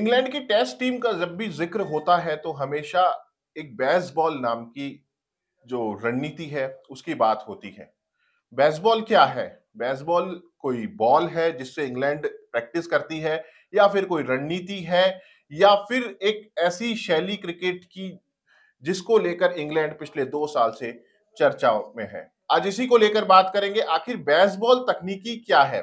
England की test team का जब भी जिक्र होता है तो हमेशा एक बेसबॉल नाम की जो रणनीति है उसकी बात होती है बेसबॉल क्या है बेसबॉल कोई बॉल है जिससे इंग्लैंड प्रैक्टिस करती है या फिर कोई रणनीति है या फिर एक ऐसी शैली क्रिकेट की जिसको लेकर इंग्लैंड पिछले दो साल से चर्चा में है आज इसी को लेकर बात करेंगे आखिर बेसबॉल तकनीकी क्या है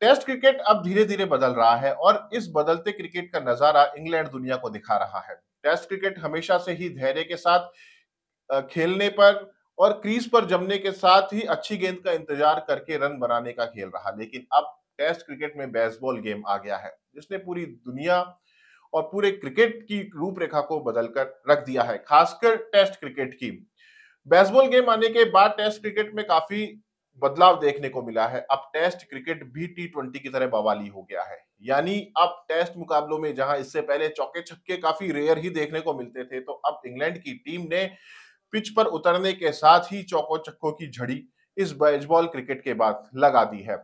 टेस्ट क्रिकेट अब धीरे धीरे बदल रहा है और इस बदलते क्रिकेट का नजारा इंग्लैंड दुनिया को दिखा रहा है टेस्ट क्रिकेट हमेशा से ही धैर्य के साथ खेलने पर और क्रीज पर जमने के साथ ही अच्छी गेंद का इंतजार करके रन बनाने का खेल रहा लेकिन अब टेस्ट क्रिकेट में बेसबॉल गेम आ गया है जिसने पूरी दुनिया और पूरे क्रिकेट की रूपरेखा को बदलकर रख दिया है खासकर टेस्ट क्रिकेट की बेसबॉल गेम आने के बाद टेस्ट क्रिकेट में काफी बदलाव देखने को मिला है अब टेस्ट क्रिकेट भी टी ट्वेंटी की तरह बवाली हो गया है यानी अब टेस्ट मुकाबलों में जहां इससे पहले चौके छक्के काफी रेयर ही देखने को मिलते थे तो अब इंग्लैंड की टीम ने पिच पर उतरने के साथ ही चौको छक्कों की झड़ी इस बैजबॉल क्रिकेट के बाद लगा दी है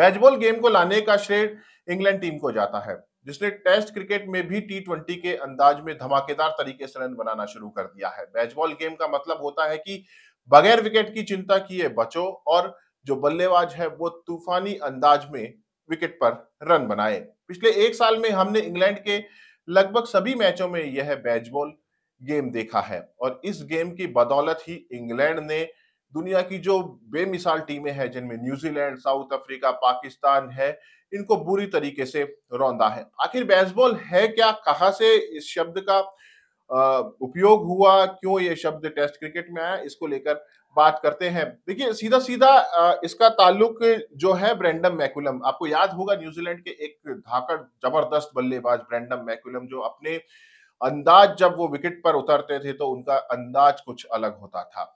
बैजबॉल गेम को लाने का श्रेय इंग्लैंड टीम को जाता है जिसने टेस्ट क्रिकेट में भी टी ट्वेंटी के अंदाज में धमाकेदार तरीके से रन बनाना शुरू कर दिया है बैजबॉल गेम का मतलब होता है कि बगैर विकेट की चिंता किए बचो और जो बल्लेबाज है वो तूफानी अंदाज में विकेट पर रन बनाए पिछले एक साल में हमने इंग्लैंड के लगभग सभी मैचों में यह बैच बॉल गेम देखा है और इस गेम की बदौलत ही इंग्लैंड ने दुनिया की जो बेमिसाल टीमें हैं जिनमें न्यूजीलैंड साउथ अफ्रीका पाकिस्तान है इनको बुरी तरीके से रौंदा है आखिर बेसबॉल है क्या कहाँ से इस शब्द का उपयोग हुआ क्यों ये शब्द टेस्ट क्रिकेट में आया इसको लेकर बात करते हैं देखिए सीधा सीधा इसका ताल्लुक जो है ब्रैंडम मैकुलम आपको याद होगा न्यूजीलैंड के एक धाकड़ जबरदस्त बल्लेबाज ब्रैंडम मैकुलम जो अपने अंदाज जब वो विकेट पर उतरते थे तो उनका अंदाज कुछ अलग होता था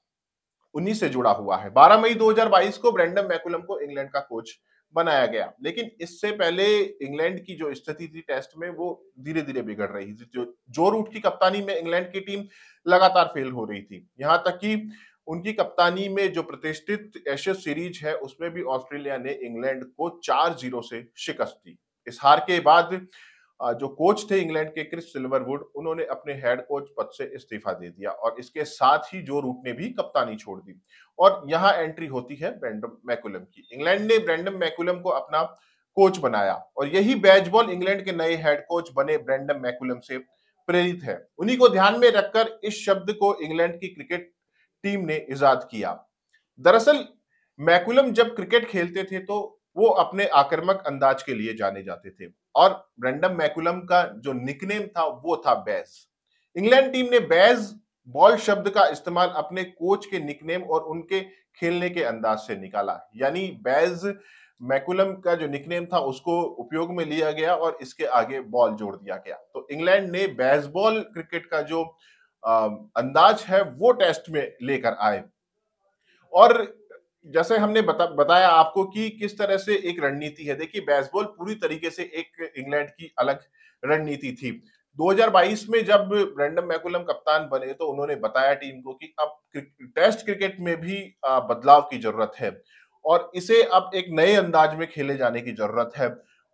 उन्हीं से जुड़ा हुआ है 12 मई 2022 को ब्रैंडम मैकुलम को इंग्लैंड का कोच बनाया गया लेकिन इससे पहले इंग्लैंड की जो स्थिति थी टेस्ट में वो धीरे धीरे बिगड़ रही थी जो जो रूट की कप्तानी में इंग्लैंड की टीम लगातार फेल हो रही थी यहाँ तक कि उनकी कप्तानी में जो प्रतिष्ठित एशियस सीरीज है उसमें भी ऑस्ट्रेलिया ने इंग्लैंड को चार जीरो से शिकस्त दी इस हार के बाद जो कोच थे इंग्लैंड के क्रिस सिल्वरवुड उन्होंने अपने हेड कोच पद से इस्तीफा दे दिया और इसके साथ ही जो रूट ने भी कप्तानी छोड़ दी और यहाँ एंट्री होती है ब्रैंडम मैकुलम की इंग्लैंड ने ब्रैंडम मैकुलम को अपना कोच बनाया और यही बैजबॉल इंग्लैंड के नए हेड कोच बने ब्रैंडम मैकुलम से प्रेरित है उन्हीं को ध्यान में रखकर इस शब्द को इंग्लैंड की क्रिकेट टीम ने इजाद किया दरअसल मैकुलम जब क्रिकेट खेलते थे तो वो अपने आक्रामक अंदाज के लिए जाने जाते थे और ब्रेंडम मैकुलम का जो निकनेम था वो था बैज इंग्लैंड टीम ने बैज बॉल शब्द का इस्तेमाल अपने कोच के निकनेम और उनके खेलने के अंदाज से निकाला यानी बैज मैकुलम का जो निकनेम था उसको उपयोग में लिया गया और इसके आगे बॉल जोड़ दिया गया तो इंग्लैंड ने बेसबॉल क्रिकेट का जो अंदाज है वो टेस्ट में लेकर आए और जैसे हमने बता, बताया आपको कि किस तरह से एक रणनीति है देखिए बेसबॉल पूरी तरीके से एक इंग्लैंड की अलग रणनीति थी 2022 में जब ब्रेंडम मैकुलम कप्तान बने तो उन्होंने बताया टीम को कि अब टेस्ट क्रिकेट में भी बदलाव की जरूरत है और इसे अब एक नए अंदाज में खेले जाने की जरूरत है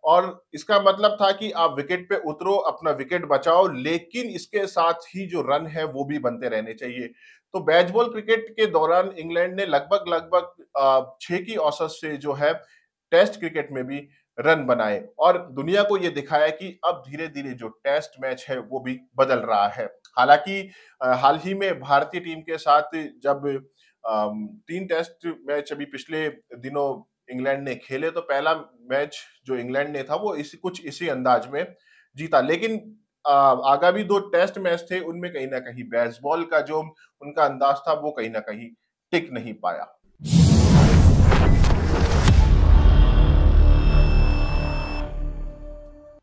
और इसका मतलब था कि आप विकेट पे उतरो अपना विकेट बचाओ लेकिन इसके साथ ही जो रन है वो भी बनते रहने चाहिए तो बैच बॉल क्रिकेट के दौरान इंग्लैंड ने लगभग लगभग छ की औसत से जो है टेस्ट क्रिकेट में भी रन बनाए और दुनिया को ये दिखाया कि अब धीरे धीरे जो टेस्ट मैच है वो भी बदल रहा है हालांकि हाल ही में भारतीय टीम के साथ जब तीन टेस्ट मैच अभी पिछले दिनों इंग्लैंड ने खेले तो पहला मैच जो इंग्लैंड ने था वो इसी कुछ इसी अंदाज में जीता लेकिन आगामी दो टेस्ट मैच थे उनमें कहीं ना कहीं बेसबॉल का जो उनका अंदाज था वो कहीं ना कहीं टिक नहीं पाया